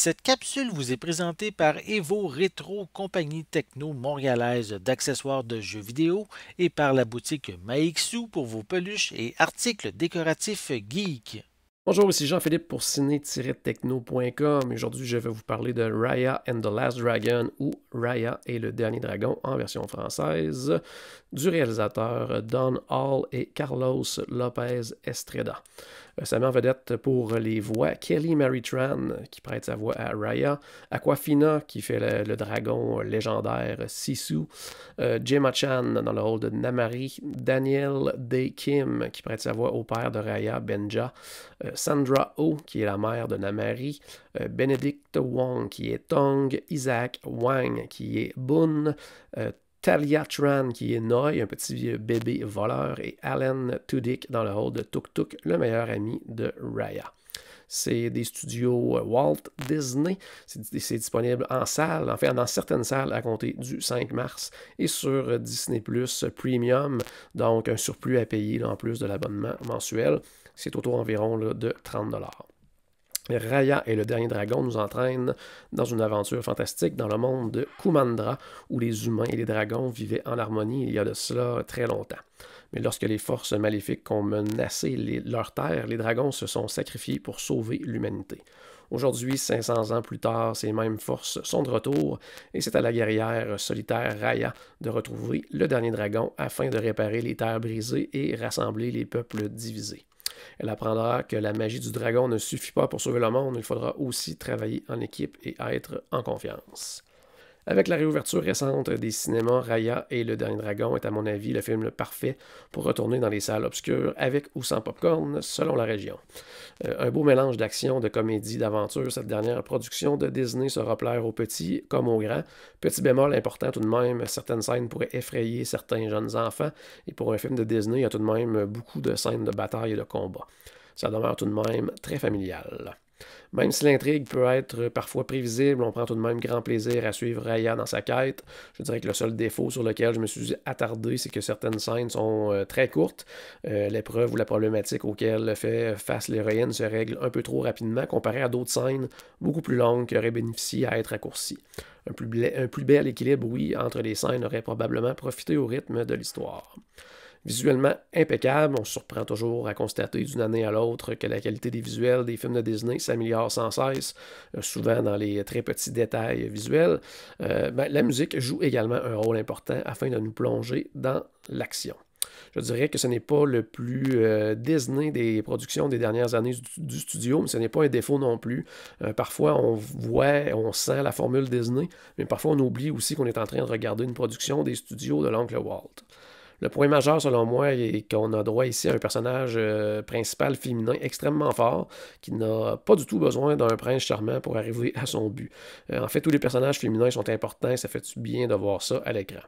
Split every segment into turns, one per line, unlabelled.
Cette capsule vous est présentée par Evo Retro, compagnie techno montréalaise d'accessoires de jeux vidéo, et par la boutique Maixu pour vos peluches et articles décoratifs geeks. Bonjour, ici Jean-Philippe pour ciné-techno.com. Aujourd'hui, je vais vous parler de Raya and the Last Dragon ou Raya et le Dernier Dragon en version française du réalisateur Don Hall et Carlos Lopez Estrada. Sa euh, mère vedette pour les voix Kelly Mary Tran qui prête sa voix à Raya, Aquafina qui fait le, dragon légendaire Sisu, euh, Chan dans le rôle de Namari, Daniel Day Kim qui prête sa voix au père de Raya, Benja, euh, Sandra O, oh, qui est la mère de Namari, euh, Benedict Wong, qui est Tong, Isaac Wang, qui est Boon, euh, Talia Tran, qui est Noy, un petit bébé voleur, et Alan Tudyk dans le rôle de Tuk Tuk, le meilleur ami de Raya. C'est des studios euh, Walt Disney. C'est disponible en salle, en fait, dans certaines salles à compter du 5 mars et sur Disney Plus Premium, donc un surplus à payer en plus de l'abonnement mensuel. C'est autour environ de 30 Raya et le dernier dragon nous entraînent dans une aventure fantastique dans le monde de Kumandra, où les humains et les dragons vivaient en harmonie il y a de cela très longtemps. Mais lorsque les forces maléfiques ont menacé leurs terres, les dragons se sont sacrifiés pour sauver l'humanité. Aujourd'hui, 500 ans plus tard, ces mêmes forces sont de retour et c'est à la guerrière solitaire Raya de retrouver le dernier dragon afin de réparer les terres brisées et rassembler les peuples divisés. Elle apprendra que la magie du dragon ne suffit pas pour sauver le monde, il faudra aussi travailler en équipe et être en confiance. Avec la réouverture récente des cinémas, Raya et Le Dernier Dragon est à mon avis le film parfait pour retourner dans les salles obscures avec ou sans popcorn, selon la région. Euh, un beau mélange d'action, de comédie, d'aventure, cette dernière production de Disney sera plaire aux petits comme aux grands. Petit bémol important tout de même, certaines scènes pourraient effrayer certains jeunes enfants, et pour un film de Disney, il y a tout de même beaucoup de scènes de bataille et de combat. Ça demeure tout de même très familial. Même si l'intrigue peut être euh, parfois prévisible, on prend tout de même grand plaisir à suivre Raya dans sa quête. Je dirais que le seul défaut sur lequel je me suis attardé, c'est que certaines scènes sont euh, très courtes. Euh, l'épreuve ou la problématique auquel fait face l'héroïne se règle un peu trop rapidement comparé à d'autres scènes beaucoup plus longues qui auraient bénéficié à être raccourcies. un plus bel équilibre, oui, entre les scènes aurait probablement profité au rythme de l'histoire. Visuellement impeccable, on se surprend toujours à constater d'une année à l'autre que la qualité des visuels des films de Disney s'améliore sans cesse, euh, souvent dans les très petits détails visuels. Euh, ben, la musique joue également un rôle important afin de nous plonger dans l'action. Je dirais que ce n'est pas le plus euh, Disney des productions des dernières années du, studio, mais ce n'est pas un défaut non plus. parfois, on voit, on sent la formule Disney, mais parfois on oublie aussi qu'on est en train de regarder une production des studios de l'oncle Walt. Le point majeur, selon moi, est qu'on a droit ici à un personnage euh, principal féminin extrêmement fort, qui n'a pas du tout besoin d'un prince charmant pour arriver à son but. Euh, en fait, tous les personnages féminins sont importants et ça fait du bien de voir ça à l'écran.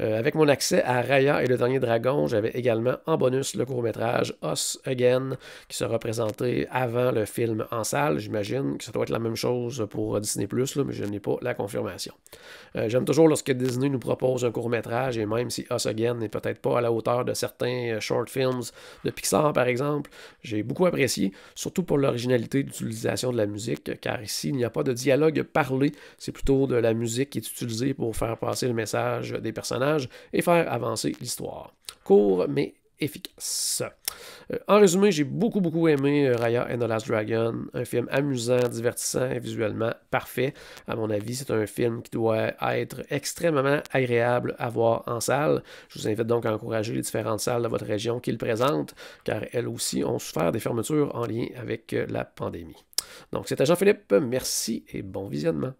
Euh, avec mon accès à Raya et le dernier dragon, j'avais également en bonus le court-métrage Us Again, qui sera présenté avant le film en salle. J'imagine que ça doit être la même chose pour Disney, Plus, mais je n'ai pas la confirmation. Euh, j'aime toujours lorsque Disney nous propose un court-métrage, et même si Us Again n'est peut-être pas à la hauteur de certains euh, short films de Pixar, par exemple, j'ai beaucoup apprécié, surtout pour l'originalité d'utilisation de la musique, car ici, il n'y a pas de dialogue parlé, c'est plutôt de la musique qui est utilisée pour faire passer le message des personnages et faire avancer l'histoire. Court, mais efficace. Euh, en résumé, j'ai beaucoup beaucoup aimé euh, Raya and the Last Dragon, un film amusant, divertissant et visuellement parfait. À mon avis, c'est un film qui doit être extrêmement agréable à voir en salle. Je vous invite donc à encourager les différentes salles de votre région qui le présentent, car elles aussi ont souffert des fermetures en lien avec euh, la pandémie. Donc c'était Jean-Philippe, merci et bon visionnement.